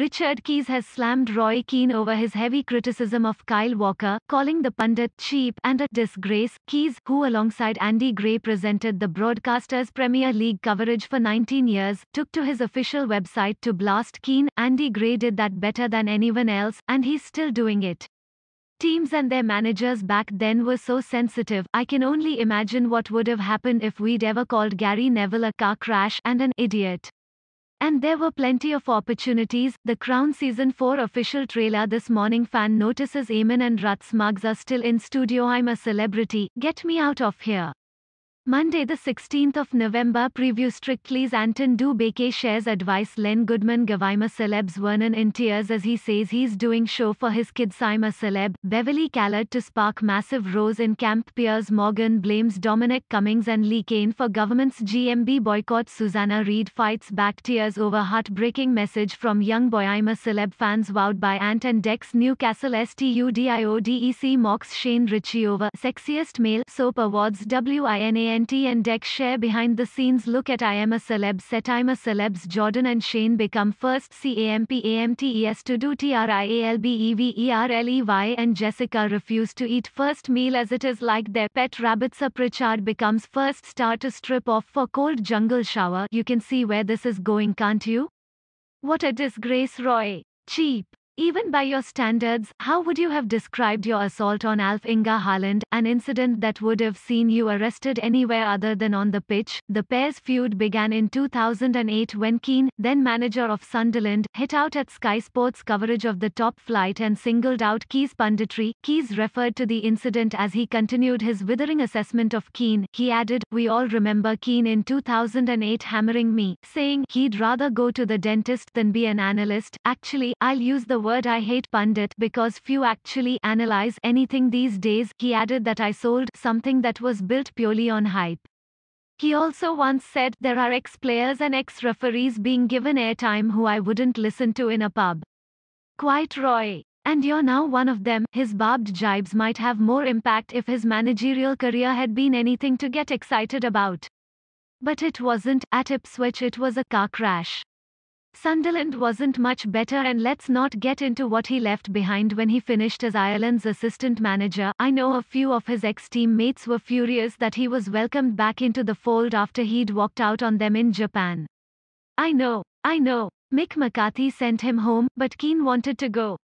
Richard Keys has slammed Roy Keane over his heavy criticism of Kyle Walker, calling the pundit cheap and a disgrace. Keys, who alongside Andy Gray presented the broadcaster's Premier League coverage for 19 years, took to his official website to blast Keane. Andy Gray did that better than anyone else, and he's still doing it. Teams and their managers back then were so sensitive, I can only imagine what would have happened if we'd ever called Gary Neville a car crash and an idiot. And there were plenty of opportunities. The Crown Season 4 official trailer this morning fan notices Eamon and Ruth mugs are still in studio. I'm a celebrity. Get me out of here. Monday, the 16th of November, preview Strictly's Anton Dubeke shares advice. Len Goodman Gavima celebs Vernon in tears as he says he's doing show for his kids. a celeb Beverly Callard to spark massive rows in camp. Piers Morgan blames Dominic Cummings and Lee Kane for government's GMB boycott. Susanna Reid fights back tears over heartbreaking message from young Boyima celeb fans wowed by Ant and Dex. Newcastle STUDIODEC mocks Shane Ritchie over sexiest male soap awards. Wina. NT and Deck share behind the scenes look at I Am a Celeb set I'm a Celeb's Jordan and Shane become first CAMPAMTES to do TRIALBEVERLEY and Jessica refuse to eat first meal as it is like their pet rabbits a Pritchard becomes first star to strip off for cold jungle shower you can see where this is going can't you? What a disgrace Roy. Cheap. Even by your standards, how would you have described your assault on Alf Inga Haaland, an incident that would have seen you arrested anywhere other than on the pitch? The pair's feud began in 2008 when Keane, then manager of Sunderland, hit out at Sky Sports coverage of the top flight and singled out Keys punditry. Keys referred to the incident as he continued his withering assessment of Keane. He added, We all remember Keane in 2008 hammering me, saying he'd rather go to the dentist than be an analyst. Actually, I'll use the word I hate pundit because few actually analyze anything these days. He added that I sold something that was built purely on hype. He also once said there are ex players and ex referees being given airtime who I wouldn't listen to in a pub. Quite Roy. And you're now one of them. His barbed jibes might have more impact if his managerial career had been anything to get excited about. But it wasn't. At Ipswich, it was a car crash. Sunderland wasn't much better and let's not get into what he left behind when he finished as Ireland's assistant manager. I know a few of his ex-team mates were furious that he was welcomed back into the fold after he'd walked out on them in Japan. I know, I know, Mick McCarthy sent him home, but Keane wanted to go.